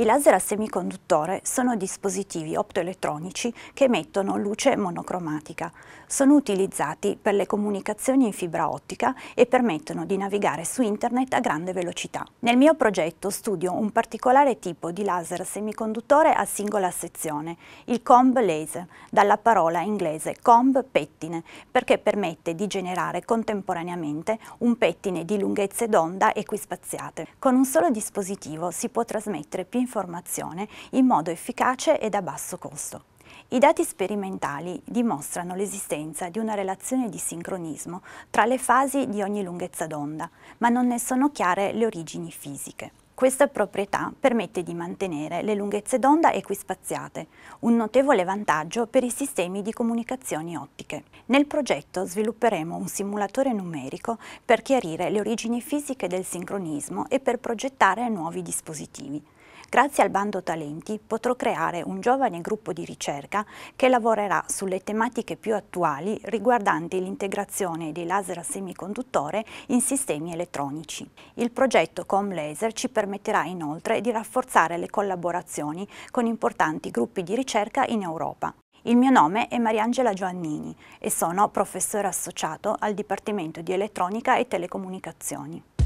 I laser a semiconduttore sono dispositivi optoelettronici che emettono luce monocromatica. Sono utilizzati per le comunicazioni in fibra ottica e permettono di navigare su internet a grande velocità. Nel mio progetto studio un particolare tipo di laser semiconduttore a singola sezione, il comb laser, dalla parola inglese comb pettine, perché permette di generare contemporaneamente un pettine di lunghezze d'onda equispaziate. Con un solo dispositivo si può trasmettere più informazioni informazione in modo efficace ed a basso costo. I dati sperimentali dimostrano l'esistenza di una relazione di sincronismo tra le fasi di ogni lunghezza d'onda, ma non ne sono chiare le origini fisiche. Questa proprietà permette di mantenere le lunghezze d'onda equispaziate, un notevole vantaggio per i sistemi di comunicazioni ottiche. Nel progetto svilupperemo un simulatore numerico per chiarire le origini fisiche del sincronismo e per progettare nuovi dispositivi. Grazie al bando Talenti potrò creare un giovane gruppo di ricerca che lavorerà sulle tematiche più attuali riguardanti l'integrazione dei laser a semiconduttore in sistemi elettronici. Il progetto Com Laser ci permetterà inoltre di rafforzare le collaborazioni con importanti gruppi di ricerca in Europa. Il mio nome è Mariangela Giovannini e sono professore associato al Dipartimento di Elettronica e Telecomunicazioni.